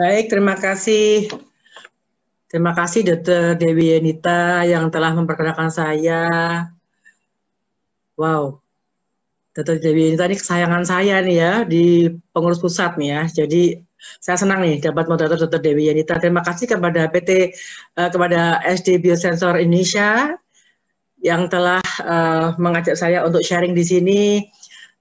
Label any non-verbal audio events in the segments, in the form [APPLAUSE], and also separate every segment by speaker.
Speaker 1: Baik, terima kasih. Terima kasih Dr. Dewi Yenita yang telah memperkenalkan saya. Wow, Dr. Dewi Yenita ini kesayangan saya nih ya di pengurus pusat nih ya. Jadi saya senang nih dapat moderator Dr. Dewi Yenita. Terima kasih kepada PT uh, eh, kepada SD Biosensor Indonesia yang telah uh, mengajak saya untuk sharing di sini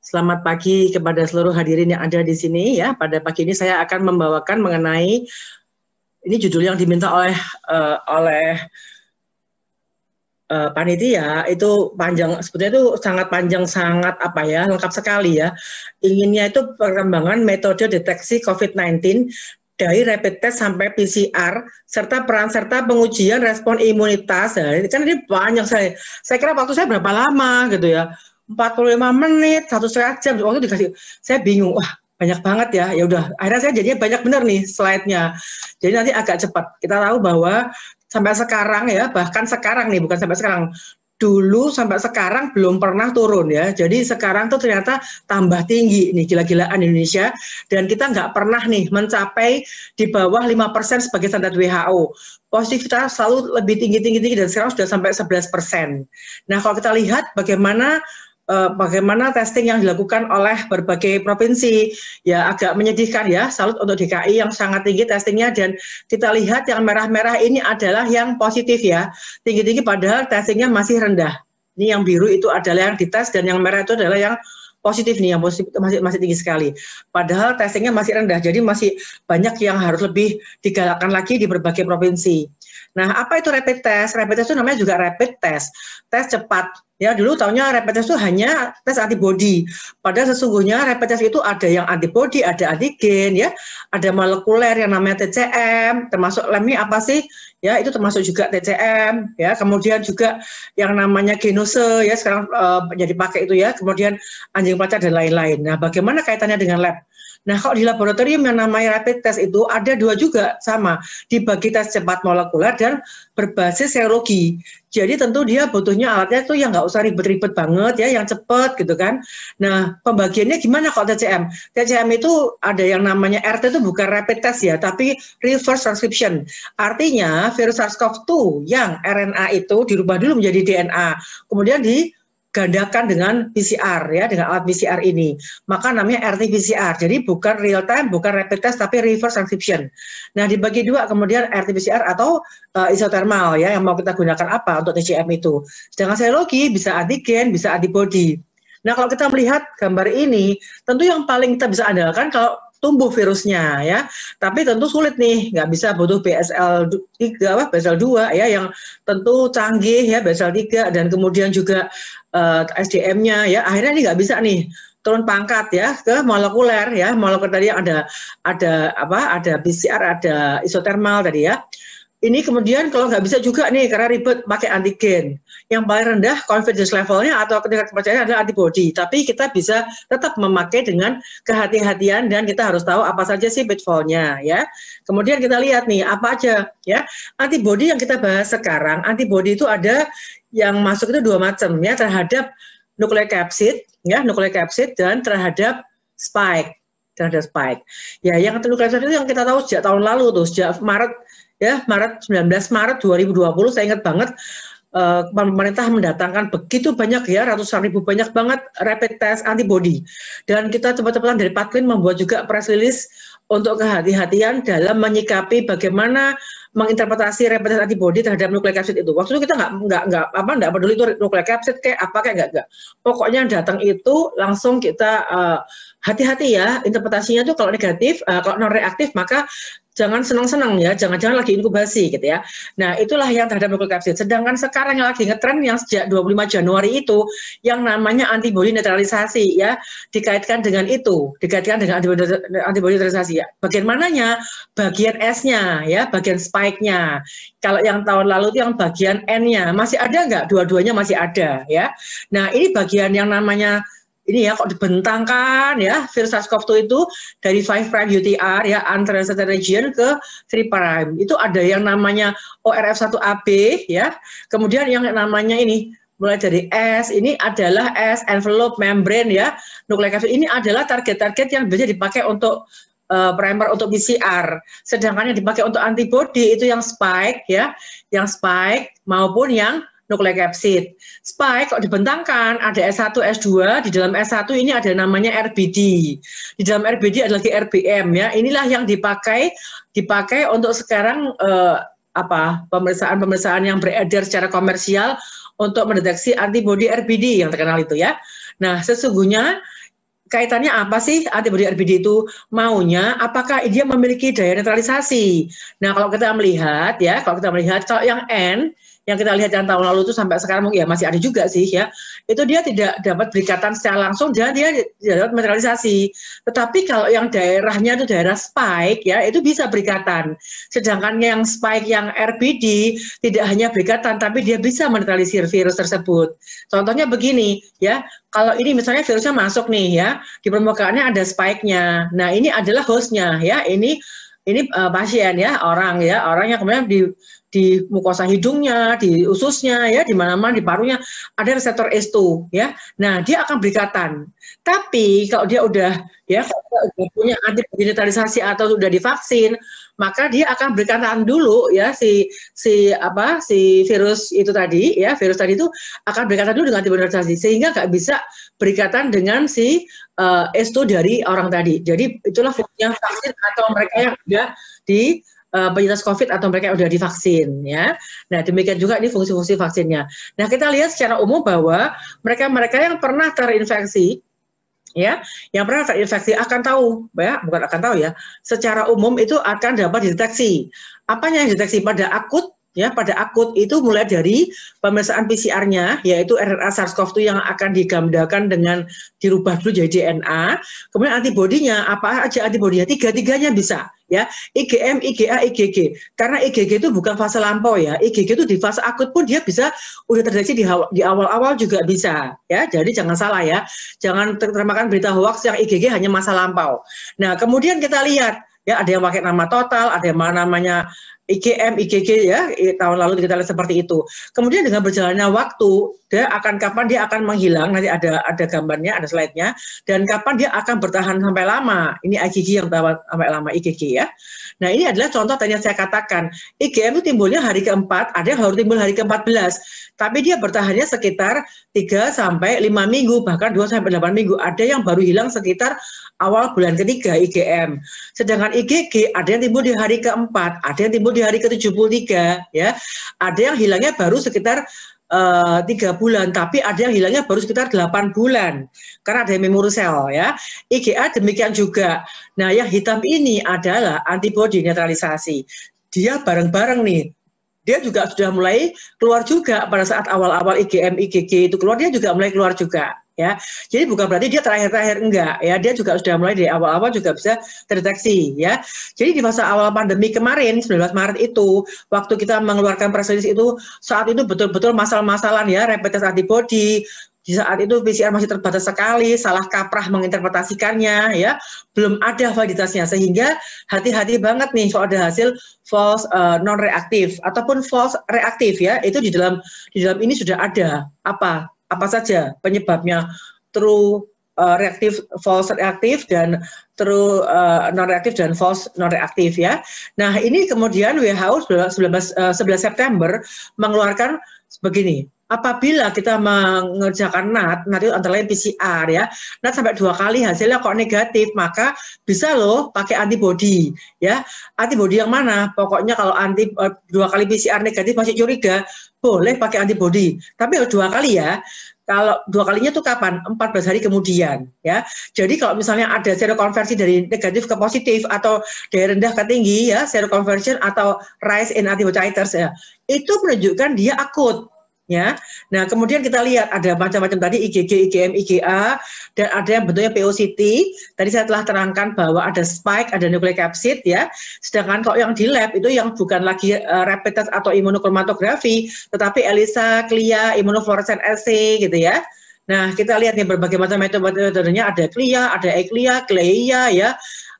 Speaker 1: Selamat pagi kepada seluruh hadirin yang ada di sini ya. Pada pagi ini saya akan membawakan mengenai ini judul yang diminta oleh uh, oleh uh, panitia itu panjang sebetulnya itu sangat panjang sangat apa ya lengkap sekali ya. Inginnya itu perkembangan metode deteksi COVID-19 dari rapid test sampai PCR serta peran serta pengujian respon imunitas. Nah, kan ini banyak saya. Saya kira waktu saya berapa lama gitu ya 45 menit, satu setengah jam, waktu dikasih. Saya bingung, wah banyak banget ya. Ya udah, akhirnya saya jadinya banyak benar nih slide-nya. Jadi nanti agak cepat. Kita tahu bahwa sampai sekarang ya, bahkan sekarang nih, bukan sampai sekarang, dulu sampai sekarang belum pernah turun ya. Jadi sekarang tuh ternyata tambah tinggi nih gila-gilaan Indonesia dan kita nggak pernah nih mencapai di bawah 5% sebagai standar WHO. Positivitas selalu lebih tinggi-tinggi tinggi dan sekarang sudah sampai 11%. Nah kalau kita lihat bagaimana Eh, bagaimana testing yang dilakukan oleh berbagai provinsi ya agak menyedihkan ya salut untuk DKI yang sangat tinggi testingnya dan kita lihat yang merah-merah ini adalah yang positif ya tinggi-tinggi padahal testingnya masih rendah ini yang biru itu adalah yang dites dan yang merah itu adalah yang positif nih yang positif masih masih tinggi sekali. Padahal testingnya masih rendah, jadi masih banyak yang harus lebih digalakkan lagi di berbagai provinsi. Nah, apa itu rapid test? Rapid test itu namanya juga rapid test, tes cepat. Ya, dulu tahunya rapid test itu hanya tes antibody Padahal sesungguhnya rapid test itu ada yang antibody ada antigen, ya, ada molekuler yang namanya TCM, termasuk lemi apa sih? ya itu termasuk juga TCM ya kemudian juga yang namanya genose ya sekarang e, eh, jadi pakai itu ya kemudian anjing pelacak dan lain-lain nah bagaimana kaitannya dengan lab Nah, kalau di laboratorium yang namanya rapid test itu ada dua juga sama, dibagi tes cepat molekuler dan berbasis serologi. Jadi tentu dia butuhnya alatnya tuh yang nggak usah ribet-ribet banget ya, yang cepat gitu kan. Nah, pembagiannya gimana kalau TCM? TCM itu ada yang namanya RT itu bukan rapid test ya, tapi reverse transcription. Artinya virus SARS-CoV-2 yang RNA itu dirubah dulu menjadi DNA, kemudian di gandakan dengan PCR ya dengan alat PCR ini maka namanya RT-PCR jadi bukan real time bukan rapid test tapi reverse transcription nah dibagi dua kemudian RT-PCR atau uh, eh, isothermal ya yang mau kita gunakan apa untuk TCM itu sedangkan serologi bisa antigen bisa antibody nah kalau kita melihat gambar ini tentu yang paling kita bisa andalkan kalau tumbuh virusnya ya. Tapi tentu sulit nih, nggak bisa butuh BSL 3 apa BSL 2 ya yang tentu canggih ya BSL 3 dan kemudian juga uh, eh, SDM-nya ya. Akhirnya ini nggak bisa nih turun pangkat ya ke molekuler ya. Molekuler tadi ada ada apa? Ada PCR, ada isotermal tadi ya. Ini kemudian kalau nggak bisa juga nih karena ribet pakai antigen yang paling rendah confidence levelnya atau tingkat kepercayaan adalah antibody. Tapi kita bisa tetap memakai dengan kehati-hatian dan kita harus tahu apa saja sih pitfallnya ya. Kemudian kita lihat nih apa aja ya. Antibody yang kita bahas sekarang, antibody itu ada yang masuk itu dua macam ya terhadap nucleocapsid ya, nucleocapsid dan terhadap spike terhadap spike. Ya, yang nucleocapsid itu yang kita tahu sejak tahun lalu tuh, sejak Maret ya Maret 19 Maret 2020 saya ingat banget uh, pemerintah mendatangkan begitu banyak ya ratusan ribu banyak banget rapid test antibody dan kita cepat-cepatan dari Patlin membuat juga press release untuk kehati-hatian dalam menyikapi bagaimana menginterpretasi rapid test antibody terhadap nukleik capsid itu. Waktu itu kita nggak nggak nggak apa nggak peduli itu nukleik capsid kayak apa kayak nggak nggak. Pokoknya yang datang itu langsung kita uh, hati-hati ya interpretasinya tuh kalau negatif uh, kalau non reaktif maka jangan senang-senang ya jangan-jangan lagi inkubasi gitu ya nah itulah yang terhadap nucleocapsid sedangkan sekarang yang lagi ngetren yang sejak 25 Januari itu yang namanya antibodi netralisasi ya dikaitkan dengan itu dikaitkan dengan antibodi, netralisasi ya bagian mananya bagian S-nya ya bagian spike-nya kalau yang tahun lalu itu yang bagian N-nya masih ada nggak dua-duanya masih ada ya nah ini bagian yang namanya ini ya kok dibentangkan ya virus SARS-CoV-2 itu dari 5' UTR ya untranslated region ke 3' itu ada yang namanya ORF1AB ya kemudian yang namanya ini mulai dari S ini adalah S envelope membrane ya nucleocapsid ini adalah target-target yang biasa dipakai untuk uh, primer untuk PCR sedangkan yang dipakai untuk antibody itu yang spike ya yang spike maupun yang nukleokapsid. Spike kalau dibentangkan ada S1, S2, di dalam S1 ini ada namanya RBD. Di dalam RBD ada lagi RBM ya. Inilah yang dipakai dipakai untuk sekarang eh, apa pemeriksaan-pemeriksaan yang beredar secara komersial untuk mendeteksi antibodi RBD yang terkenal itu ya. Nah, sesungguhnya kaitannya apa sih antibody RBD itu maunya apakah dia memiliki daya netralisasi nah kalau kita melihat ya kalau kita melihat kalau yang N yang kita lihat yang tahun lalu itu sampai sekarang ya masih ada juga sih ya itu dia tidak dapat berikatan secara langsung dan dia tidak ya dapat materialisasi tetapi kalau yang daerahnya itu daerah spike ya itu bisa berikatan sedangkan yang spike yang RBD tidak hanya berikatan tapi dia bisa menetralisir virus tersebut contohnya begini ya kalau ini misalnya virusnya masuk nih ya di permukaannya ada spike-nya nah ini adalah hostnya ya ini ini uh, pasien ya orang ya orang yang kemudian di di mukosa hidungnya, di ususnya, ya, di mana-mana, di parunya, ada reseptor S2, ya. Nah, dia akan berikatan. Tapi kalau dia udah, ya, kalau dia punya anti neutralisasi atau sudah divaksin, maka dia akan berikatan dulu, ya, si si apa, si virus itu tadi, ya, virus tadi itu akan berikatan dulu dengan antibodi sehingga nggak bisa berikatan dengan si uh, eh, S2 dari orang tadi. Jadi itulah fungsinya vaksin atau mereka yang sudah di uh, penyintas COVID atau mereka yang sudah divaksin ya. Nah demikian juga ini fungsi-fungsi vaksinnya. Nah kita lihat secara umum bahwa mereka-mereka yang pernah terinfeksi ya, yang pernah terinfeksi akan tahu ya, bukan akan tahu ya, secara umum itu akan dapat dideteksi. Apanya yang dideteksi pada akut ya pada akut itu mulai dari pemeriksaan PCR-nya yaitu RNA SARS-CoV-2 yang akan digandakan dengan dirubah dulu jadi DNA kemudian antibodinya apa aja antibodinya tiga-tiganya bisa ya IgM, IgA, IgG karena IgG itu bukan fase lampau ya IgG itu di fase akut pun dia bisa udah terdeteksi di awal-awal juga bisa ya jadi jangan salah ya jangan termakan berita hoax yang IgG hanya masa lampau nah kemudian kita lihat ya ada yang pakai nama total, ada yang namanya IGM, IGG ya tahun lalu kita lihat seperti itu. Kemudian dengan berjalannya waktu, dia akan kapan dia akan menghilang nanti ada ada gambarnya, ada slide-nya dan kapan dia akan bertahan sampai lama. Ini IGG yang tahu sampai lama IGG ya. Nah, ini adalah contoh tanya saya katakan. IGM itu timbulnya hari keempat, ada yang harus timbul hari ke-14. Tapi dia bertahannya sekitar 3 sampai 5 minggu, bahkan 2 sampai 8 minggu. Ada yang baru hilang sekitar awal bulan ketiga IGM. Sedangkan IGG ada yang timbul di hari keempat, ada yang timbul di di hari ke-73 ya. Ada yang hilangnya baru sekitar eh, tiga uh, bulan, tapi ada yang hilangnya baru sekitar 8 bulan karena ada memory cell ya. IgA demikian juga. Nah, yang hitam ini adalah antibodi netralisasi. Dia bareng-bareng nih. Dia juga sudah mulai keluar juga pada saat awal-awal IgM IgG itu keluar dia juga mulai keluar juga ya. Jadi bukan berarti dia terakhir-terakhir enggak ya, dia juga sudah mulai dari awal-awal juga bisa terdeteksi ya. Jadi di masa awal pandemi kemarin 19 Maret itu waktu kita mengeluarkan press release itu saat itu betul-betul masalah-masalah ya rapid test antibody di saat itu PCR masih terbatas sekali, salah kaprah menginterpretasikannya, ya belum ada validitasnya sehingga hati-hati banget nih soal ada hasil false uh, eh, non reaktif ataupun false reaktif ya itu di dalam di dalam ini sudah ada apa apa saja penyebabnya true uh, eh, reaktif false reaktif dan true uh, eh, non reaktif dan false non reaktif ya. Nah, ini kemudian WHO sebelas 11 eh, September mengeluarkan begini apabila kita mengerjakan NAT, NAT itu antara lain PCR ya, NAT sampai dua kali hasilnya kok negatif, maka bisa loh pakai antibody ya. Antibody yang mana? Pokoknya kalau anti eh, dua kali PCR negatif masih curiga, boleh pakai antibody, tapi harus dua kali ya. Kalau dua kalinya itu kapan? 14 hari kemudian ya. Jadi kalau misalnya ada serokonversi dari negatif ke positif atau dari rendah ke tinggi ya, seroconversion atau rise in antibody titers ya, itu menunjukkan dia akut ya. Nah, kemudian kita lihat ada macam-macam tadi IgG, IgM, IgA dan ada yang bentuknya POCT. Tadi saya telah terangkan bahwa ada spike, ada nucleocapsid ya. Sedangkan kalau yang di lab itu yang bukan lagi uh, rapid test atau imunokromatografi, tetapi ELISA, CLIA, imunofluorescent, assay gitu ya. Nah, kita lihat nih berbagai macam metode-metodenya ada CLIA, ada ECLIA, CLIA e ya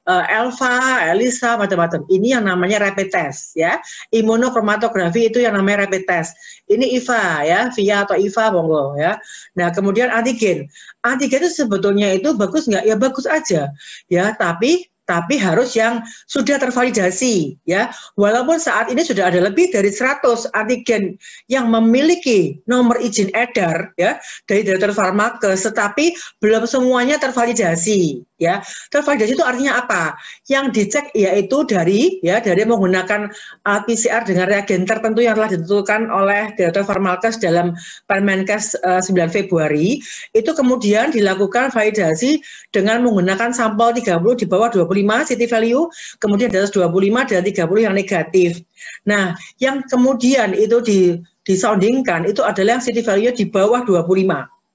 Speaker 1: uh, Elva, Elisa, macam-macam. Ini yang namanya rapid test ya. Imunokromatografi itu yang namanya rapid test. Ini IVA ya, VIA atau IVA monggo ya. Nah, kemudian antigen. Antigen itu sebetulnya itu bagus nggak? Ya bagus aja. Ya, tapi tapi harus yang sudah tervalidasi ya. Walaupun saat ini sudah ada lebih dari 100 antigen yang memiliki nomor izin edar ya dari Direktur Farmakes tetapi belum semuanya tervalidasi ya. Tervalidasi itu artinya apa? Yang dicek yaitu dari ya dari menggunakan uh, PCR dengan reagen tertentu yang telah ditentukan oleh Direktur Farmakes dalam Permenkes uh, 9 Februari itu kemudian dilakukan validasi dengan menggunakan sampel 30 di bawah 25 25 city value, kemudian lima, dan 30 yang negatif. Nah, yang kemudian itu di disoundingkan itu adalah yang city value di bawah 25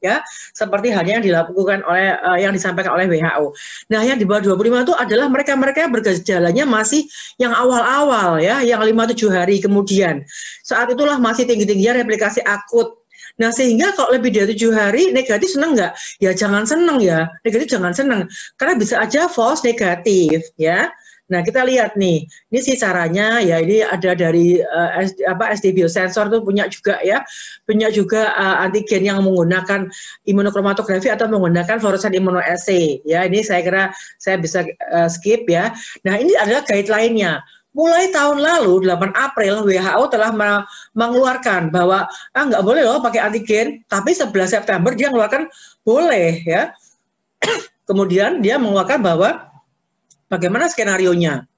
Speaker 1: ya seperti halnya yang dilakukan oleh uh, yang disampaikan oleh WHO. Nah, yang di bawah 25 itu adalah mereka-mereka yang bergejalanya masih yang awal-awal ya, yang 5 7 hari kemudian. Saat itulah masih tinggi-tingginya replikasi akut Nah sehingga kalau lebih dari tujuh hari negatif seneng nggak? Ya jangan seneng ya, negatif jangan seneng karena bisa aja false negatif ya. Nah kita lihat nih, ini sih caranya ya ini ada dari uh, eh, SD, apa SD biosensor tuh punya juga ya, punya juga uh, antigen yang menggunakan imunokromatografi atau menggunakan fluorescent immunoassay ya ini saya kira saya bisa uh, skip ya. Nah ini adalah guideline-nya mulai tahun lalu 8 April WHO telah mengeluarkan bahwa ah nggak boleh loh pakai antigen tapi 11 September dia mengeluarkan boleh ya [CLEARS THROAT] kemudian dia mengeluarkan bahwa bagaimana skenario nya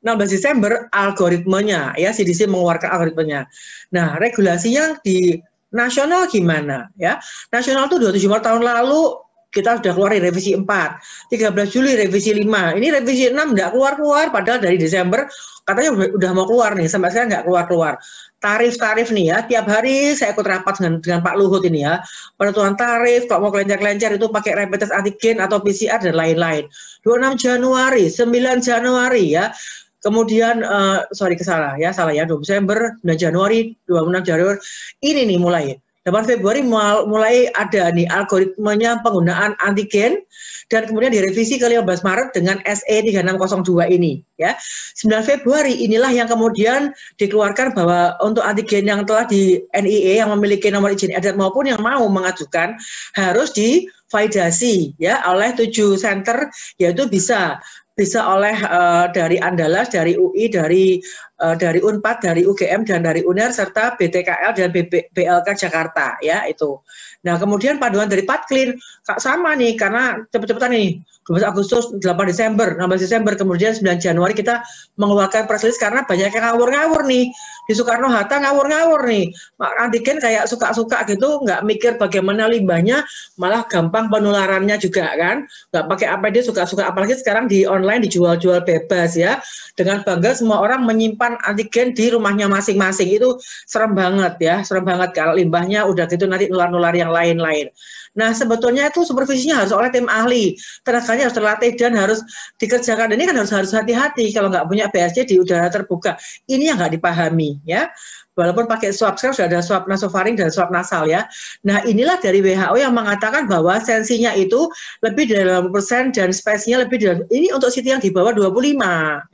Speaker 1: 16 Desember algoritmenya ya CDC mengeluarkan algoritmenya nah regulasi yang di nasional gimana ya nasional tuh 27 tahun lalu kita sudah keluar revisi 4, 13 Juli revisi 5. Ini revisi 6 nggak keluar-keluar, padahal dari Desember katanya udah, mau keluar nih, sampai sekarang nggak keluar-keluar. Tarif-tarif nih ya, tiap hari saya ikut rapat dengan, dengan Pak Luhut ini ya, penentuan tarif, kalau mau kelencar kelencar itu pakai rapid test antigen atau PCR dan lain-lain. 26 Januari, 9 Januari ya, Kemudian, uh, sorry kesalah ya, salah ya, 2 Desember, 9 Januari, 26 Januari, ini nih mulai 8 Februari mulai ada nih algoritmenya penggunaan antigen dan kemudian direvisi ke 15 Maret dengan SE 3602 ini ya. 9 Februari inilah yang kemudian dikeluarkan bahwa untuk antigen yang telah di NIE yang memiliki nomor izin edar maupun yang mau mengajukan harus divalidasi ya oleh tujuh center yaitu bisa bisa oleh uh, dari Andalas, dari UI, dari Eh, dari Unpad, dari UGM dan dari UNER serta BTKL dan BLK Jakarta ya itu. Nah, kemudian paduan dari Patklin Kak sama nih karena cepet-cepetan nih 12 Agustus, 8 Desember, 16 Desember, kemudian 9 Januari kita mengeluarkan press release karena banyak yang ngawur-ngawur nih. Di Soekarno-Hatta ngawur-ngawur nih. Antigen kayak suka-suka gitu, nggak mikir bagaimana limbahnya, malah gampang penularannya juga kan. Nggak pakai APD suka-suka, apalagi sekarang di online dijual-jual bebas ya. Dengan bangga semua orang menyimpan melakukan antigen di rumahnya masing-masing itu serem banget ya, serem banget kalau limbahnya udah gitu nanti nular-nular yang lain-lain. Nah sebetulnya itu supervisinya harus oleh tim ahli, tenaganya harus terlatih dan harus dikerjakan. Ini kan harus harus hati-hati kalau nggak punya BSC di udara terbuka. Ini yang nggak dipahami ya walaupun pakai swab sekarang sudah ada swab nasofaring dan swab nasal ya. Nah inilah dari WHO yang mengatakan bahwa sensinya itu lebih dari 80% dan spesinya lebih dari ini untuk CT yang di bawah 25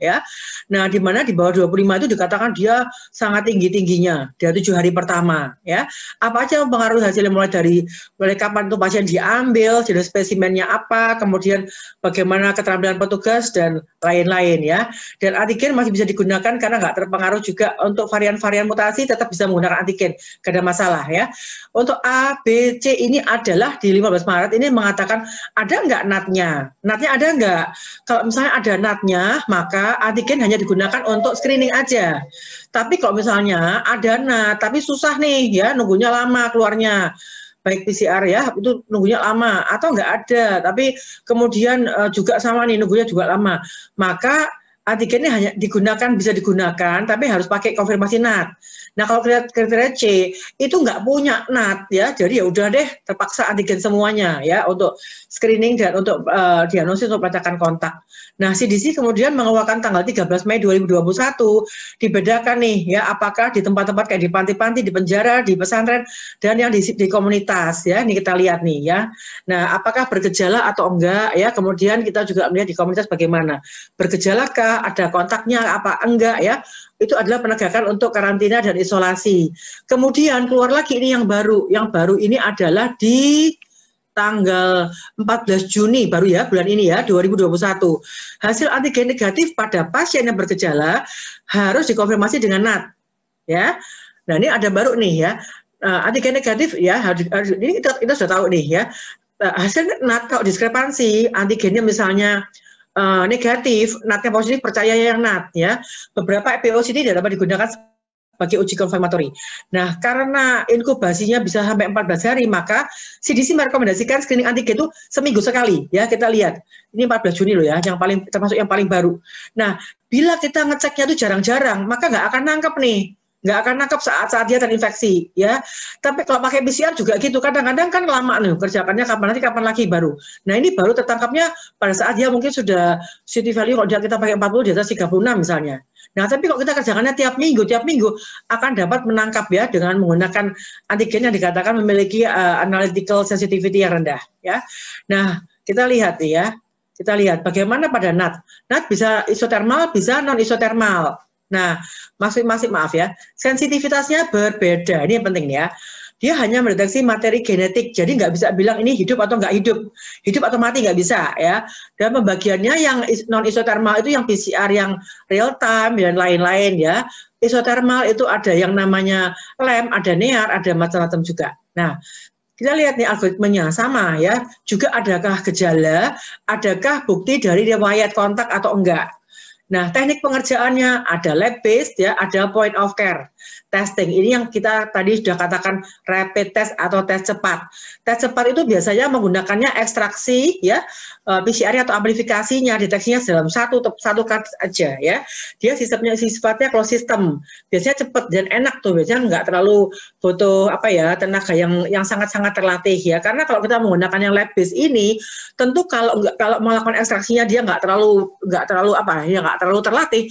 Speaker 1: ya. Nah di mana di bawah 25 itu dikatakan dia sangat tinggi tingginya dari tujuh hari pertama ya. Apa aja pengaruh hasilnya mulai dari mulai kapan tuh pasien diambil, jenis spesimennya apa, kemudian bagaimana keterampilan petugas dan lain-lain ya. Dan antigen masih bisa digunakan karena nggak terpengaruh juga untuk varian-varian mutasi mati tetap bisa menggunakan antigen, tidak ada masalah ya. Untuk A, B, C ini adalah di 15 Maret ini mengatakan ada nggak natnya, natnya ada nggak? Kalau misalnya ada natnya, maka antigen hanya digunakan untuk screening aja. Tapi kalau misalnya ada nat, tapi susah nih ya, nunggunya lama keluarnya baik PCR ya itu nunggunya lama atau nggak ada tapi kemudian e, juga sama nih nunggunya juga lama maka antigennya hanya digunakan bisa digunakan tapi harus pakai konfirmasi nat Nah kalau kriteria C itu nggak punya NAT ya, jadi ya udah deh terpaksa antigen semuanya ya untuk screening dan untuk uh, diagnosis untuk pelacakan kontak. Nah CDC kemudian mengeluarkan tanggal 13 Mei 2021 dibedakan nih ya apakah di tempat-tempat kayak di panti-panti, di penjara, di pesantren dan yang di, di komunitas ya ini kita lihat nih ya. Nah apakah bergejala atau enggak ya kemudian kita juga melihat di komunitas bagaimana bergejalakah ada kontaknya apa enggak ya itu adalah penegakan untuk karantina dan isolasi. Kemudian keluar lagi ini yang baru, yang baru ini adalah di tanggal 14 Juni baru ya bulan ini ya 2021. Hasil antigen negatif pada pasien yang bergejala harus dikonfirmasi dengan NAT. Ya. Nah, ini ada baru nih ya. Uh, antigen negatif ya harus, ini kita, kita sudah tahu nih ya. Uh, hasil NAT kalau diskrepansi antigennya misalnya uh, negatif, natnya positif, percaya yang nat ya. Beberapa POC ini dapat digunakan sebagai uji konfirmatori. Nah, karena inkubasinya bisa sampai 14 hari, maka CDC merekomendasikan screening antigen itu seminggu sekali ya kita lihat. Ini 14 Juni loh ya, yang paling termasuk yang paling baru. Nah, bila kita ngeceknya itu jarang-jarang, maka nggak akan nangkep nih nggak akan nangkap saat-saat dia terinfeksi ya tapi kalau pakai PCR juga gitu kadang-kadang kan lama nih kerjakannya kapan nanti kapan lagi baru nah ini baru tertangkapnya pada saat dia mungkin sudah city value kalau dia kita pakai 40 di atas 36 misalnya Nah, tapi kalau kita kerjakannya tiap minggu, tiap minggu akan dapat menangkap ya dengan menggunakan antigen yang dikatakan memiliki uh, analytical sensitivity yang rendah ya. Nah, kita lihat nih ya. Kita lihat bagaimana pada NAT. NAT bisa isotermal, bisa non isotermal. Nah, masing-masing maaf ya, sensitivitasnya berbeda. Ini yang penting ya. Dia hanya mendeteksi materi genetik, jadi nggak bisa bilang ini hidup atau nggak hidup, hidup atau mati nggak bisa ya. Dan pembagiannya yang non isotermal itu yang PCR yang real time dan lain-lain ya. Isotermal itu ada yang namanya lem, ada near, ada macam-macam juga. Nah, kita lihat nih algoritmenya sama ya. Juga adakah gejala, adakah bukti dari riwayat kontak atau enggak. Nah, teknik pengerjaannya ada lab based ya, ada point of care testing. Ini yang kita tadi sudah katakan rapid test atau tes cepat. Tes cepat itu biasanya menggunakannya ekstraksi ya e, PCR atau amplifikasinya deteksinya dalam satu satu kartu aja ya. Dia sistemnya sifatnya closed system. Biasanya cepat dan enak tuh biasanya nggak terlalu butuh apa ya tenaga yang yang sangat-sangat terlatih ya. Karena kalau kita menggunakan yang lab based ini tentu kalau nggak kalau melakukan ekstraksinya dia nggak terlalu nggak terlalu apa ya nggak nggak terlalu terlatih,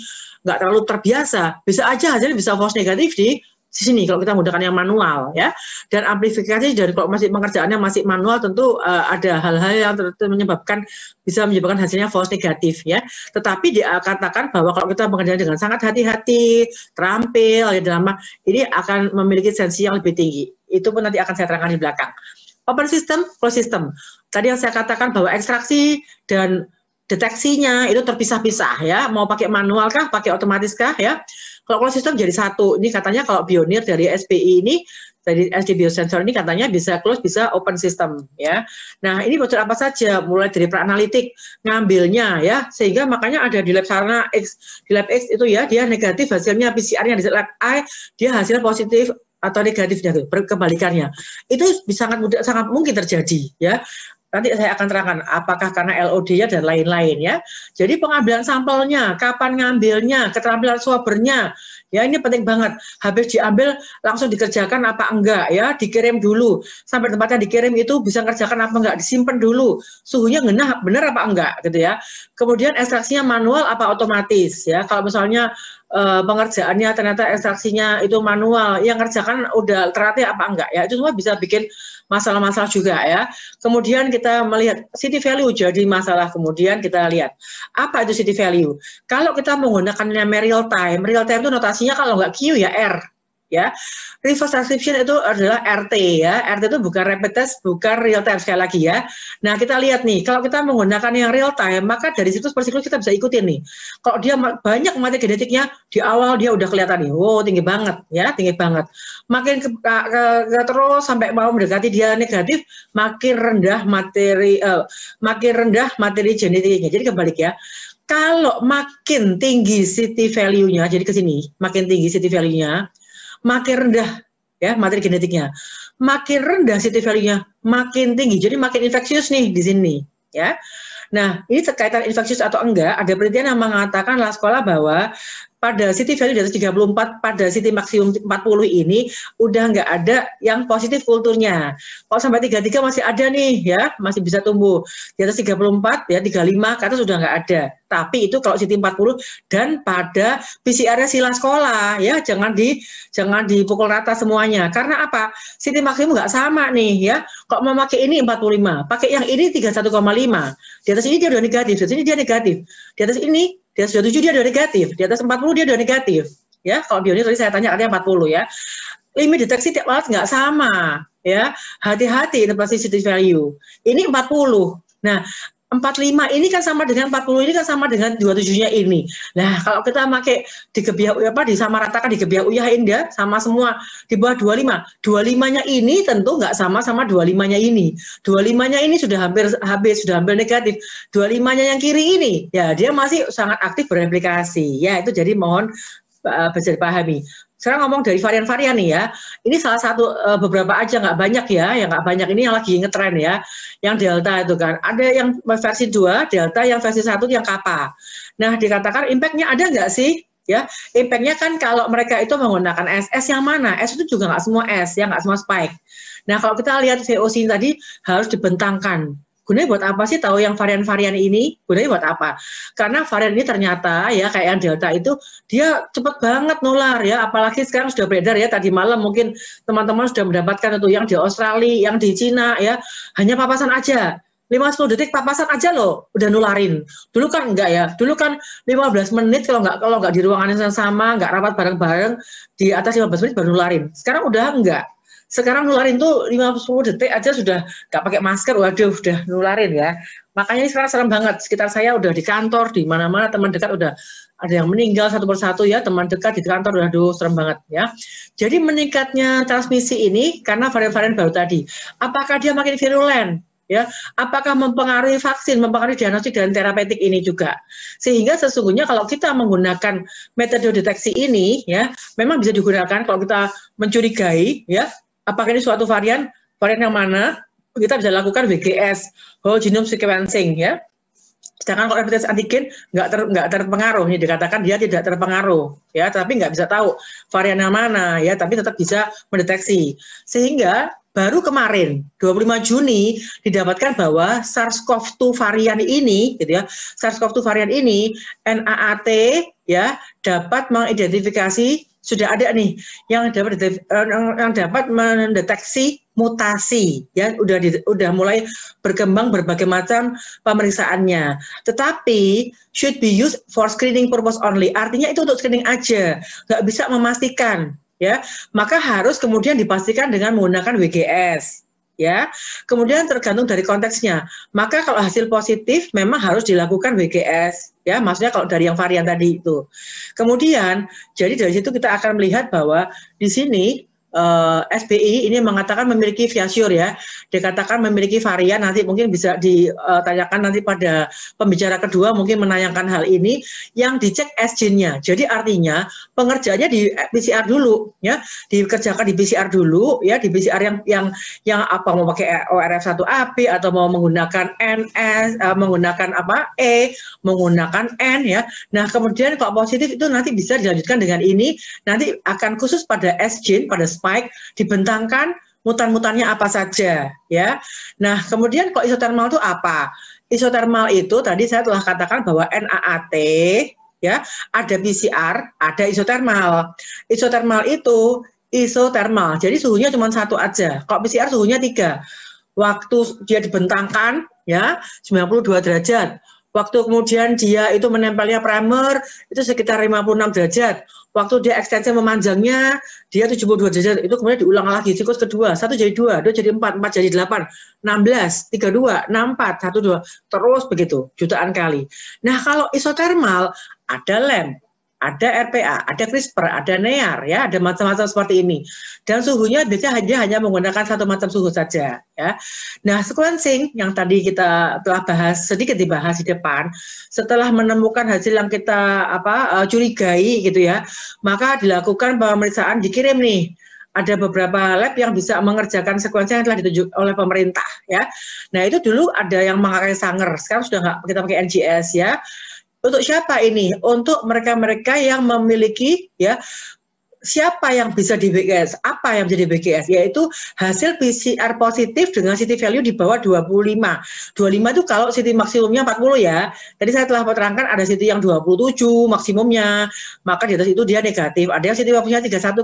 Speaker 1: nggak terlalu terbiasa, bisa aja hasilnya bisa false negatif di sini kalau kita menggunakan yang manual ya dan amplifikasi dari kalau masih pengerjaannya masih manual tentu uh, ada hal-hal yang tentu menyebabkan bisa menyebabkan hasilnya false negatif ya tetapi dikatakan bahwa kalau kita mengerjakan dengan sangat hati-hati terampil ya dalam ini akan memiliki sensi yang lebih tinggi itu pun nanti akan saya terangkan di belakang open system closed system tadi yang saya katakan bahwa ekstraksi dan deteksinya itu terpisah-pisah ya mau pakai manual kah pakai otomatis kah ya kalau kalau sistem jadi satu ini katanya kalau pionir dari SPI ini dari SD Biosensor ini katanya bisa close bisa open system ya nah ini bocor apa saja mulai dari pra-analitik ngambilnya ya sehingga makanya ada di lab sana X di lab X itu ya dia negatif hasilnya PCR-nya di lab I dia hasilnya positif atau negatifnya kebalikannya itu sangat mudah sangat mungkin terjadi ya Nanti saya akan terangkan apakah karena LOD-nya dan lain-lain ya. Jadi pengambilan sampelnya, kapan ngambilnya, keterampilan swabernya, Ya ini penting banget. Habis diambil langsung dikerjakan apa enggak ya, dikirim dulu. Sampai tempatnya dikirim itu bisa kerjakan apa enggak, disimpan dulu. Suhunya genah bener apa enggak gitu ya. Kemudian ekstraksinya manual apa otomatis ya. Kalau misalnya e, pengerjaannya ternyata ekstraksinya itu manual, yang kerjakan udah terlatih apa enggak ya. Itu semua bisa bikin masalah-masalah juga ya. Kemudian kita melihat city value jadi masalah. Kemudian kita lihat apa itu city value. Kalau kita menggunakannya real time, real time itu notasi transaksinya kalau nggak Q ya R ya. Reverse transcription itu adalah RT ya. RT itu bukan rapid test, bukan real time sekali lagi ya. Nah, kita lihat nih, kalau kita menggunakan yang real time, maka dari situ persiklus kita bisa ikutin nih. Kalau dia banyak materi genetiknya di awal dia udah kelihatan nih, wow oh, tinggi banget ya, tinggi banget. Makin ke, ke, ke, ke terus sampai mau mendekati dia negatif, makin rendah materi eh, makin rendah materi genetiknya. Jadi kebalik ya kalau makin tinggi city value-nya, jadi ke sini, makin tinggi city value-nya, makin rendah ya materi genetiknya. Makin rendah city value-nya, makin tinggi. Jadi makin infeksius nih di sini, ya. Nah, ini terkaitan infeksius atau enggak, ada penelitian yang mengatakan lah Sekolah bahwa pada city value di atas 34 pada city maksimum 40 ini udah nggak ada yang positif kulturnya. Kalau sampai 33 masih ada nih ya, masih bisa tumbuh. Di atas 34 ya 35 karena sudah nggak ada. Tapi itu kalau city 40 dan pada PCR-nya sila sekolah ya, jangan di jangan dipukul rata semuanya. Karena apa? City maksimum nggak sama nih ya. Kok mau pakai ini 45, pakai yang ini 31,5. Di atas ini dia udah negatif, di atas ini dia negatif. Di atas ini di atas 27 dia udah negatif, di atas 40 dia udah negatif. Ya, kalau bionya tadi saya tanya katanya 40 ya. Limit deteksi tiap alat nggak sama, ya. Hati-hati interpretasi sensitivity value. Ini 40. Nah, 45 ini kan sama dengan 40 ini kan sama dengan 27-nya ini. Nah, kalau kita pakai di kebiah apa di sama ratakan di kebiah uyah indah sama semua di bawah 25. 25-nya ini tentu nggak sama sama 25-nya ini. 25-nya ini sudah hampir habis, sudah hampir negatif. 25-nya yang kiri ini ya dia masih sangat aktif bereplikasi. Ya, itu jadi mohon uh, bisa dipahami sekarang ngomong dari varian-varian nih ya. Ini salah satu eh, beberapa aja nggak banyak ya, yang nggak banyak ini yang lagi ngetren ya. Yang delta itu kan. Ada yang versi dua delta, yang versi satu yang kappa. Nah, dikatakan impactnya ada nggak sih? Ya, impactnya kan kalau mereka itu menggunakan S S yang mana? S itu juga nggak semua S, ya nggak semua spike. Nah, kalau kita lihat VOC tadi harus dibentangkan gunanya buat apa sih tahu yang varian-varian ini gunanya buat apa karena varian ini ternyata ya kayak yang delta itu dia cepat banget nular ya apalagi sekarang sudah beredar ya tadi malam mungkin teman-teman sudah mendapatkan itu yang di Australia yang di Cina ya hanya papasan aja 50 detik papasan aja loh udah nularin. Dulu kan enggak ya. Dulu kan 15 menit kalau enggak kalau enggak di ruangan yang sama, enggak rapat bareng-bareng di atas 15 menit baru nularin. Sekarang udah enggak sekarang nularin tuh 50 detik aja sudah nggak pakai masker, waduh udah nularin ya. Makanya ini sekarang serem banget, sekitar saya udah di kantor, di mana-mana teman dekat udah ada yang meninggal satu persatu ya, teman dekat di kantor udah aduh serem banget ya. Jadi meningkatnya transmisi ini karena varian-varian baru tadi. Apakah dia makin virulen? ya apakah mempengaruhi vaksin mempengaruhi diagnostik dan terapeutik ini juga sehingga sesungguhnya kalau kita menggunakan metode deteksi ini ya memang bisa digunakan kalau kita mencurigai ya apakah ini suatu varian, varian yang mana, kita bisa lakukan VGS, whole genome sequencing ya. Sedangkan kalau rapid test antigen nggak ter, nggak terpengaruh, ini dikatakan dia tidak terpengaruh ya, tapi nggak bisa tahu varian yang mana ya, tapi tetap bisa mendeteksi. Sehingga baru kemarin 25 Juni didapatkan bahwa SARS-CoV-2 varian ini gitu ya SARS-CoV-2 varian ini NAAT ya dapat mengidentifikasi sudah ada nih yang dapat eh, yang dapat mendeteksi mutasi ya udah di, udah mulai berkembang berbagai macam pemeriksaannya tetapi should be used for screening purpose only artinya itu untuk screening aja nggak bisa memastikan ya maka harus kemudian dipastikan dengan menggunakan WGS ya. Kemudian tergantung dari konteksnya. Maka kalau hasil positif memang harus dilakukan WGS ya, maksudnya kalau dari yang varian tadi itu. Kemudian jadi dari situ kita akan melihat bahwa di sini uh, eh, SBI ini mengatakan memiliki fiasur ya, dikatakan memiliki varian nanti mungkin bisa ditanyakan nanti pada pembicara kedua mungkin menayangkan hal ini yang dicek SG-nya. Jadi artinya pengerjaannya di PCR dulu ya, dikerjakan di PCR dulu ya, di PCR yang yang yang apa mau pakai ORF 1AP atau mau menggunakan NS, uh, eh, menggunakan apa E, menggunakan N ya. Nah, kemudian kalau positif itu nanti bisa dilanjutkan dengan ini nanti akan khusus pada S gene pada spike dibentangkan mutan-mutannya apa saja ya. Nah, kemudian kok isotermal itu apa? Isotermal itu tadi saya telah katakan bahwa NAAT ya, ada PCR, ada isotermal. Isotermal itu isotermal. Jadi suhunya cuma satu aja. Kok PCR suhunya tiga. Waktu dia dibentangkan ya 92 derajat. Waktu kemudian dia itu menempelnya primer itu sekitar 56 derajat. Waktu dia ekstensi memanjangnya dia 72 derajat. Itu kemudian diulang lagi siklus kedua. Satu jadi dua, dua jadi empat, empat jadi delapan, enam belas, tiga dua, enam empat, satu dua, terus begitu jutaan kali. Nah kalau isotermal ada lem, ada RPA, ada CRISPR, ada NEAR, ya, ada macam-macam seperti ini. Dan suhunya biasanya hanya hanya menggunakan satu macam suhu saja, ya. Nah, sequencing yang tadi kita telah bahas sedikit dibahas di depan, setelah menemukan hasil yang kita apa eh, curigai gitu ya, maka dilakukan pemeriksaan dikirim nih ada beberapa lab yang bisa mengerjakan sequencing yang telah ditunjuk oleh pemerintah ya. Nah itu dulu ada yang mengakai Sanger, sekarang sudah nggak kita pakai NGS ya. Untuk siapa ini? Untuk mereka-mereka yang memiliki ya siapa yang bisa di BGS, apa yang menjadi BGS, yaitu hasil PCR positif dengan Ct value di bawah 25. 25 itu kalau Ct maksimumnya 40 ya. Tadi saya telah terangkan ada situ yang 27 maksimumnya, maka di atas itu dia negatif. Ada yang Ct maksimumnya 31,5,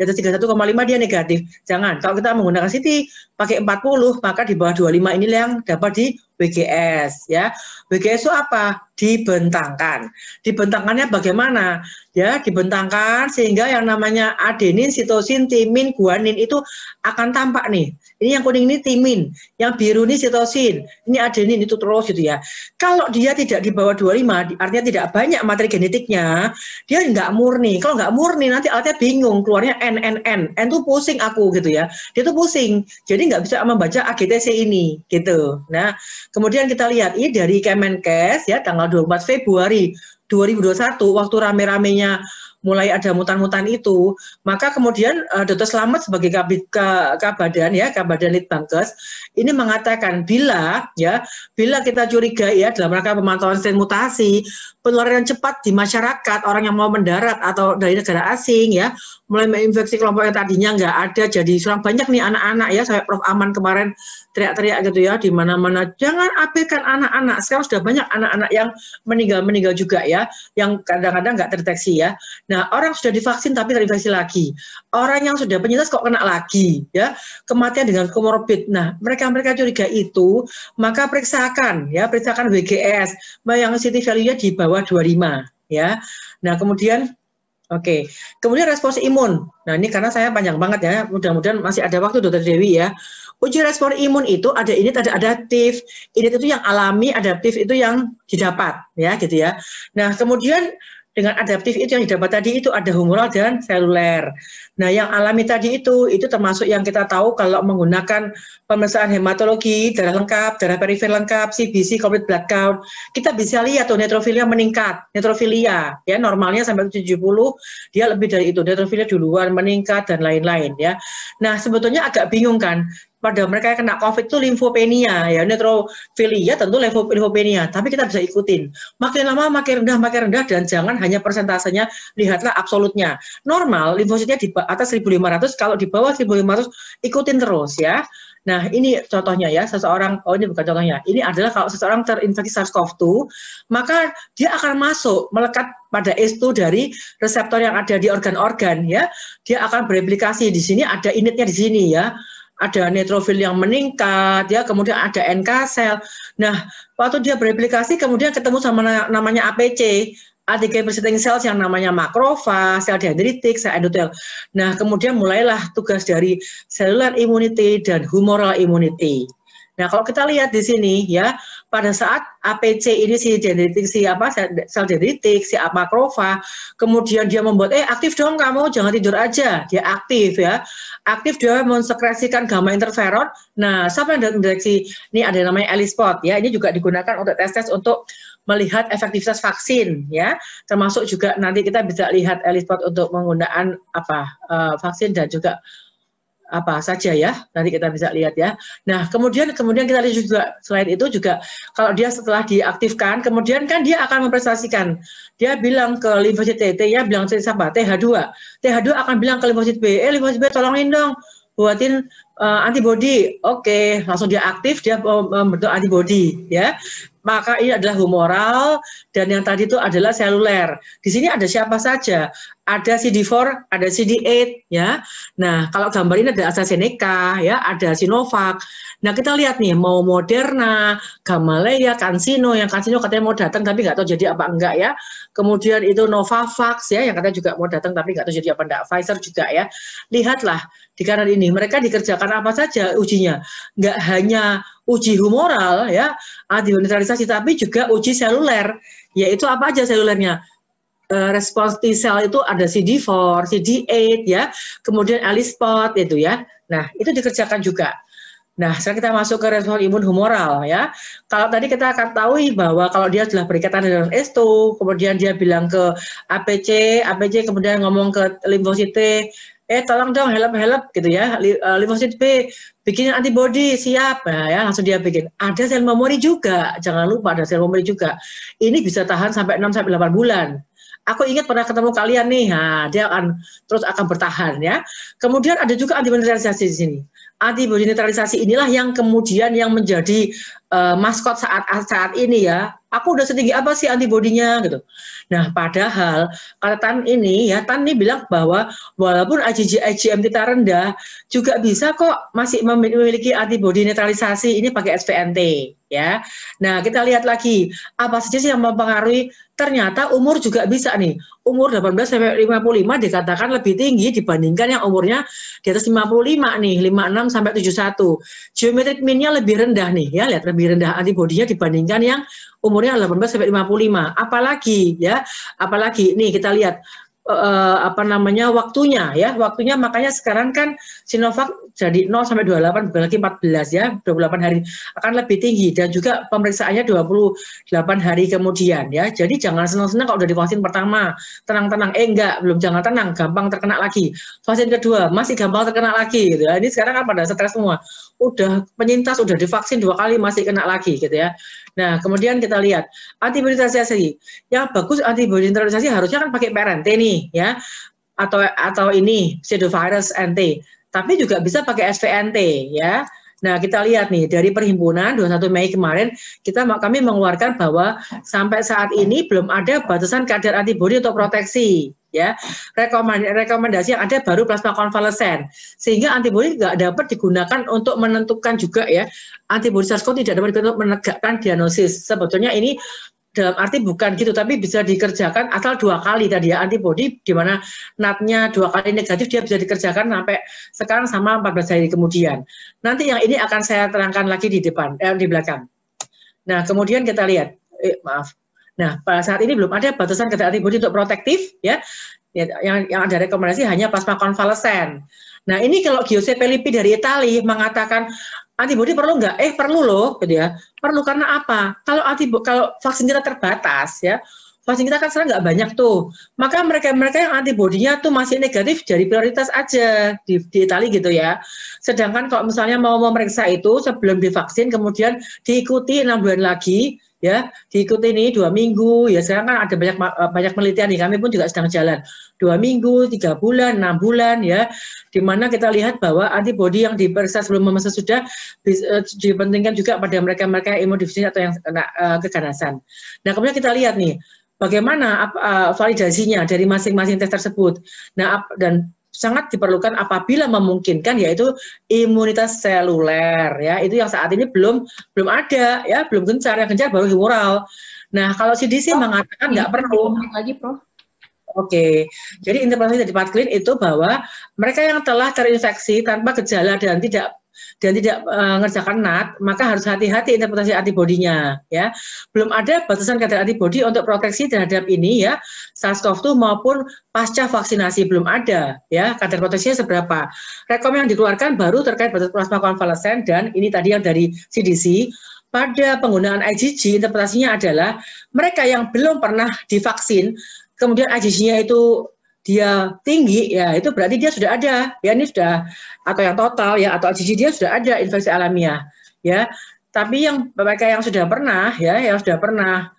Speaker 1: di atas 31,5 dia negatif. Jangan. Kalau kita menggunakan Siti pakai 40 maka di bawah 25 ini yang dapat di WGS ya. WGS itu apa? Dibentangkan. Dibentangkannya bagaimana? Ya, dibentangkan sehingga yang namanya adenin, sitosin, timin, guanin itu akan tampak nih ini yang kuning ini timin, yang biru ini sitosin, ini adenin itu terus gitu ya. Kalau dia tidak di bawah 25, artinya tidak banyak materi genetiknya, dia nggak murni. Kalau nggak murni nanti alatnya bingung, keluarnya N, N, N. N tuh pusing aku gitu ya. Dia tuh pusing, jadi nggak bisa membaca AGTC ini gitu. Nah, kemudian kita lihat, ini dari Kemenkes ya tanggal 24 Februari 2021, waktu rame-ramenya mulai ada mutan-mutan itu, maka kemudian uh, eh, Dr. Slamet sebagai Kabadan ya, Kabadan Litbangkes ini mengatakan bila ya, bila kita curiga ya dalam rangka pemantauan strain mutasi, penularan cepat di masyarakat, orang yang mau mendarat atau dari negara asing ya, mulai menginfeksi kelompok yang tadinya nggak ada jadi sekarang banyak nih anak-anak ya, saya Prof Aman kemarin teriak-teriak gitu ya di mana-mana jangan abaikan anak-anak. Sekarang sudah banyak anak-anak yang meninggal-meninggal juga ya, yang kadang-kadang nggak terdeteksi ya. Nah, orang sudah divaksin tapi terinfeksi lagi. Orang yang sudah penyintas kok kena lagi, ya. Kematian dengan komorbid. Nah, mereka-mereka curiga itu, maka periksakan, ya, periksakan WGS yang city value-nya di bawah 25, ya. Nah, kemudian Oke, okay. kemudian respons imun. Nah ini karena saya panjang banget ya, mudah-mudahan masih ada waktu Dokter Dewi ya. Uji respon imun itu ada ini ada adaptif, ini itu yang alami, adaptif itu yang didapat ya gitu ya. Nah kemudian dengan adaptif itu yang didapat tadi itu ada humoral dan seluler. Nah, yang alami tadi itu itu termasuk yang kita tahu kalau menggunakan pemeriksaan hematologi, darah lengkap, darah perifer lengkap, CBC, complete blood count, kita bisa lihat tuh neutrofilia meningkat. Neutrofilia ya normalnya sampai 70 dia lebih dari itu. Neutrofilia duluan meningkat dan lain-lain ya. Nah, sebetulnya agak bingung kan pada mereka yang kena COVID itu limfopenia ya neutrofilia tentu limfopenia tapi kita bisa ikutin makin lama makin rendah makin rendah dan jangan hanya persentasenya lihatlah absolutnya normal limfositnya di atas 1500 kalau di bawah 1500 ikutin terus ya Nah, ini contohnya ya, seseorang, oh ini bukan contohnya, ini adalah kalau seseorang terinfeksi SARS-CoV-2, maka dia akan masuk, melekat pada S2 dari reseptor yang ada di organ-organ ya, dia akan bereplikasi di sini, ada initnya di sini ya, ada neutrofil yang meningkat, ya kemudian ada NK cell. Nah, waktu dia bereplikasi kemudian ketemu sama namanya APC, ATG presenting cells yang namanya makrofag, sel dendritik, sel endotel. Nah, kemudian mulailah tugas dari cellular immunity dan humoral immunity. Nah, kalau kita lihat di sini ya, pada saat APC ini si dendritik si apa sel dendritik si makrofa, kemudian dia membuat eh aktif dong kamu jangan tidur aja, dia aktif ya. Aktif dia mensekresikan gamma interferon. Nah, siapa yang mendeteksi? Ini ada namanya ELISpot ya. Ini juga digunakan untuk tes-tes untuk melihat efektivitas vaksin ya. Termasuk juga nanti kita bisa lihat ELISpot untuk penggunaan apa? Uh, vaksin dan juga apa saja ya nanti kita bisa lihat ya nah kemudian kemudian kita lihat juga selain itu juga kalau dia setelah diaktifkan kemudian kan dia akan mempresentasikan dia bilang ke limfosit T ya bilang apa TH2 TH2 akan bilang ke limfosit B eh limfosit B tolongin dong buatin uh, antibody, oke, okay, langsung dia aktif dia eh, membentuk antibody, ya. Maka ini adalah humoral dan yang tadi itu adalah seluler. Di sini ada siapa saja? Ada CD4, ada CD8, ya. Nah, kalau gambar ini ada AstraZeneca, ya, ada Sinovac. Nah, kita lihat nih, mau Moderna, Gamaleya, Kansino, yang Kansino katanya mau datang tapi nggak tahu jadi apa enggak ya. Kemudian itu Novavax ya, yang katanya juga mau datang tapi nggak tahu jadi apa enggak. Pfizer juga ya. Lihatlah di kanan ini, mereka dikerjakan pelaksanaan apa saja ujinya. Nggak hanya uji humoral ya, neutralisasi tapi juga uji seluler, yaitu apa aja selulernya. E, respons T cell itu ada CD4, CD8 ya, kemudian alispot itu ya. Nah, itu dikerjakan juga. Nah, sekarang kita masuk ke respon imun humoral ya. Kalau tadi kita akan tahu bahwa kalau dia sudah berikatan dengan S2, kemudian dia bilang ke APC, APC kemudian ngomong ke limfosit t eh tolong dong help-help gitu ya, limfosit eh, B, bikin antibody, siap. Nah, ya, langsung dia bikin. Ada sel memori juga, jangan lupa ada sel memori juga. Ini bisa tahan sampai 6-8 bulan aku ingat pernah ketemu kalian nih, nah, dia akan terus akan bertahan ya. Kemudian ada juga antibodi neutralisasi di sini. Antibodi neutralisasi inilah yang kemudian yang menjadi uh, maskot saat saat ini ya. Aku udah setinggi apa sih antibodinya gitu. Nah, padahal kalau Tan ini ya Tan ini bilang bahwa walaupun IgG IgM kita rendah juga bisa kok masih memiliki antibodi neutralisasi ini pakai SPNT ya. Nah, kita lihat lagi apa saja sih yang mempengaruhi ternyata umur juga bisa nih. Umur 18 sampai 55 dikatakan lebih tinggi dibandingkan yang umurnya di atas 55 nih, 56 sampai 71. Geometric mean-nya lebih rendah nih ya, lihat lebih rendah antibodinya dibandingkan yang umurnya 18 sampai 55. Apalagi ya, apalagi nih kita lihat uh, apa namanya waktunya ya, waktunya makanya sekarang kan Sinovac jadi 0 sampai 28 berarti lagi 14 ya, 28 hari akan lebih tinggi dan juga pemeriksaannya 28 hari kemudian ya. Jadi jangan senang-senang kalau udah divaksin pertama, tenang-tenang eh enggak, belum jangan tenang, gampang terkena lagi. Vaksin kedua masih gampang terkena lagi gitu ya. Ini sekarang kan pada stres semua. Udah penyintas udah divaksin dua kali masih kena lagi gitu ya. Nah, kemudian kita lihat antibodi sendiri Yang bagus antibodi neutralisasi harusnya kan pakai PRNT nih ya atau atau ini pseudovirus NT tapi juga bisa pakai svnt ya. Nah, kita lihat nih dari perhimpunan 21 Mei kemarin kita kami mengeluarkan bahwa sampai saat ini belum ada batasan kadar antibodi untuk proteksi ya. Rekomendasi, yang ada baru plasma konvalesen sehingga antibodi nggak dapat digunakan untuk menentukan juga ya antibodi SARS-CoV tidak dapat digunakan untuk menegakkan diagnosis. Sebetulnya ini dalam arti bukan gitu, tapi bisa dikerjakan asal dua kali tadi ya antibody di mana natnya dua kali negatif dia bisa dikerjakan sampai sekarang sama 14 hari kemudian. Nanti yang ini akan saya terangkan lagi di depan eh, di belakang. Nah, kemudian kita lihat eh, maaf. Nah, pada saat ini belum ada batasan kata antibody untuk protektif ya. ya. Yang yang ada rekomendasi hanya plasma konvalesen. Nah, ini kalau Giuseppe Lippi dari Italia mengatakan Antibody perlu nggak? Eh perlu loh, gitu ya. Perlu karena apa? Kalau antibodi kalau vaksin kita terbatas ya, vaksin kita kan sekarang nggak banyak tuh. Maka mereka-mereka yang antibodinya tuh masih negatif jadi prioritas aja di, di Itali gitu ya. Sedangkan kalau misalnya mau memeriksa itu sebelum divaksin kemudian diikuti enam bulan lagi ya diikuti ini dua minggu ya sekarang kan ada banyak eh, banyak penelitian di kami pun juga sedang jalan dua minggu tiga bulan enam bulan ya di mana kita lihat bahwa antibodi yang diperiksa sebelum masa sudah eh, dipentingkan juga pada mereka-mereka imunodefisien atau yang kena eh, keganasan nah kemudian kita lihat nih bagaimana uh, validasinya dari masing-masing tes tersebut nah dan sangat diperlukan apabila memungkinkan yaitu imunitas seluler ya itu yang saat ini belum belum ada ya belum gencar yang gencar baru humoral. Nah kalau CDC oh, mengatakan nggak perlu lagi Prof. Oke, okay. jadi interpretasi dari Pat Clean itu bahwa mereka yang telah terinfeksi tanpa gejala dan tidak dan tidak eh, mengerjakan NAT, maka harus hati-hati interpretasi antibodinya. Ya, belum ada batasan kadar antibodi untuk proteksi terhadap ini ya SARS-CoV-2 maupun pasca vaksinasi belum ada. Ya, kadar proteksinya seberapa? Rekom yang dikeluarkan baru terkait batas plasma konvalesen dan ini tadi yang dari CDC pada penggunaan IgG interpretasinya adalah mereka yang belum pernah divaksin kemudian IgG-nya itu dia tinggi ya itu berarti dia sudah ada ya ini sudah atau yang total ya atau LGG dia sudah ada infeksi alamiah ya tapi yang mereka yang sudah pernah ya yang sudah pernah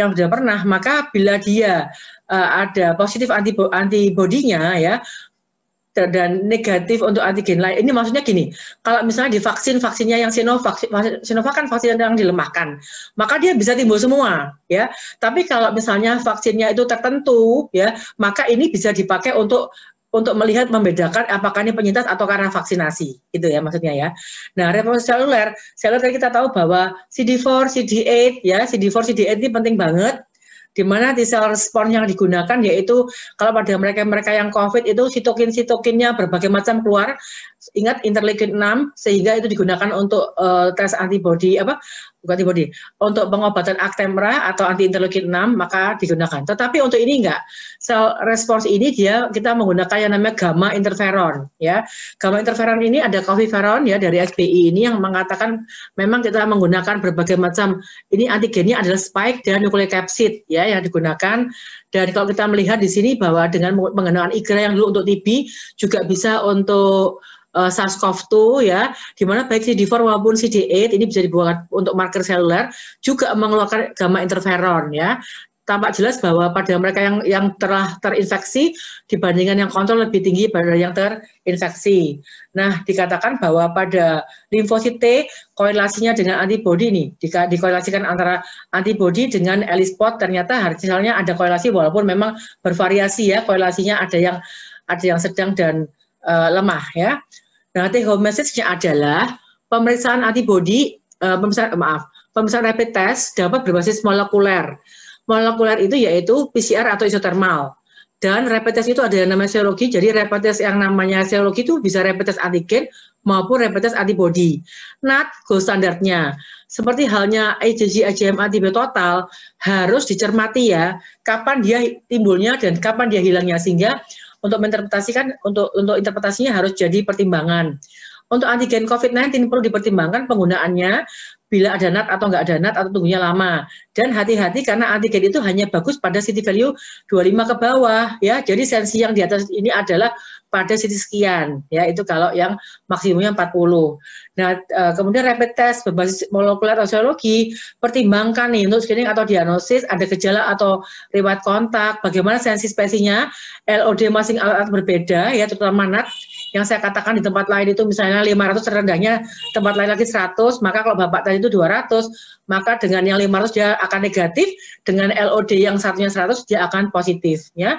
Speaker 1: yang sudah pernah maka bila dia uh, ada positif antibodinya ya dan negatif untuk antigen lain. Ini maksudnya gini, kalau misalnya divaksin vaksinnya yang Sinovac, Sinovac kan vaksin yang dilemahkan, maka dia bisa timbul semua, ya. Tapi kalau misalnya vaksinnya itu tertentu, ya, maka ini bisa dipakai untuk untuk melihat membedakan apakah ini penyintas atau karena vaksinasi gitu ya maksudnya ya. Nah, respons seluler, seluler kita tahu bahwa CD4, CD8 ya, CD4, CD8 ini penting banget di mana T cell respon yang digunakan yaitu kalau pada mereka-mereka yang COVID itu sitokin-sitokinnya berbagai macam keluar, Ingat interleukin 6 sehingga itu digunakan untuk uh, tes antibody apa bukan antibody untuk pengobatan aktemra atau anti interleukin 6 maka digunakan. Tetapi untuk ini enggak. Sel response ini dia kita menggunakan yang namanya gamma interferon ya. Gamma interferon ini ada coviferon ya dari SBI ini yang mengatakan memang kita menggunakan berbagai macam ini antigennya adalah spike dan nucleocapsid ya yang digunakan dan kalau kita melihat di sini bahwa dengan penggunaan IGRA yang dulu untuk TB juga bisa untuk uh, eh, SARS-CoV-2 ya, di mana baik CD4 maupun CD8 ini bisa dibuat untuk marker seluler juga mengeluarkan gamma interferon ya. Tampak jelas bahwa pada mereka yang yang telah terinfeksi dibandingkan yang kontrol lebih tinggi pada yang terinfeksi. Nah, dikatakan bahwa pada limfosit T korelasinya dengan antibodi ini jika dikorelasikan antara antibodi dengan ELISpot ternyata hasilnya ada korelasi walaupun memang bervariasi ya korelasinya ada yang ada yang sedang dan uh, lemah ya. Nah, take home message-nya adalah pemeriksaan antibody, uh, pemeriksaan maaf, pemeriksaan rapid test dapat berbasis molekuler. Molekuler itu yaitu PCR atau isotermal. Dan rapid test itu ada yang namanya serologi. Jadi rapid test yang namanya serologi itu bisa rapid test antigen maupun rapid test antibody. NAT gold standarnya. Seperti halnya IgG IgM antibody total harus dicermati ya kapan dia timbulnya dan kapan dia hilangnya sehingga untuk menginterpretasikan untuk untuk interpretasinya harus jadi pertimbangan. Untuk antigen COVID-19 perlu dipertimbangkan penggunaannya bila ada NAT atau nggak ada NAT atau tunggunya lama. Dan hati-hati karena antigen itu hanya bagus pada ct value 25 ke bawah ya. Jadi sensi yang di atas ini adalah pada ct sekian ya itu kalau yang maksimumnya 40. Nah, e, kemudian rapid test berbasis molekuler atau serologi pertimbangkan nih untuk screening atau diagnosis ada gejala atau riwayat kontak, bagaimana sensi spesinya, LOD masing alat, alat berbeda ya terutama NAT yang saya katakan di tempat lain itu misalnya 500 terendahnya tempat lain lagi 100 maka kalau bapak tadi itu 200 maka dengan yang 500 dia akan negatif dengan LOD yang satunya 100 dia akan positif ya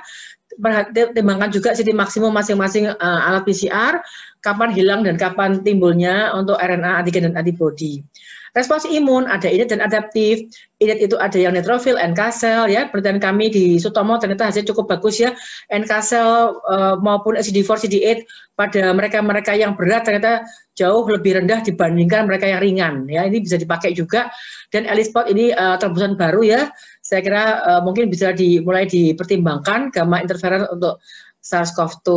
Speaker 1: perhatikan juga CD maksimum masing-masing uh, alat PCR kapan hilang dan kapan timbulnya untuk RNA antigen dan antibody Respons imun ada inet dan adaptif. Inet itu ada yang neutrofil, NK cell ya. Penelitian kami di Sutomo ternyata hasil cukup bagus ya. NK cell uh, eh, maupun CD4, CD8 pada mereka-mereka yang berat ternyata jauh lebih rendah dibandingkan mereka yang ringan ya. Ini bisa dipakai juga dan EliSpot ini eh, terobosan baru ya. Saya kira uh, mungkin bisa dimulai dipertimbangkan gamma interferon untuk SARS-CoV-2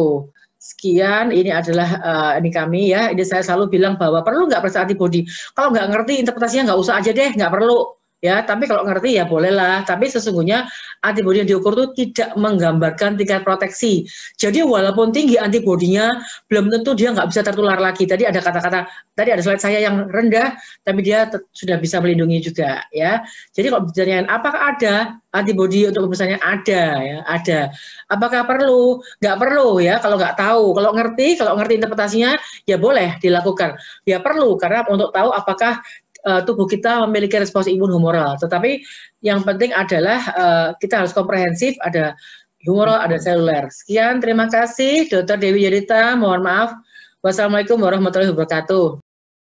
Speaker 1: sekian ini adalah uh, ini kami ya ini saya selalu bilang bahwa perlu nggak periksa antibody kalau nggak ngerti interpretasinya nggak usah aja deh nggak perlu ya tapi kalau ngerti ya bolehlah tapi sesungguhnya antibodi yang diukur itu tidak menggambarkan tingkat proteksi jadi walaupun tinggi antibodinya belum tentu dia nggak bisa tertular lagi tadi ada kata-kata tadi ada slide saya yang rendah tapi dia sudah bisa melindungi juga ya jadi kalau ditanya apakah ada antibodi untuk misalnya ada ya ada apakah perlu nggak perlu ya kalau nggak tahu kalau ngerti kalau ngerti interpretasinya ya boleh dilakukan ya perlu karena untuk tahu apakah uh, tubuh kita memiliki respons imun humoral. Tetapi yang penting adalah uh, kita harus komprehensif, ada humoral, ada seluler. Sekian, terima kasih Dr. Dewi Yerita, mohon maaf. Wassalamualaikum warahmatullahi wabarakatuh.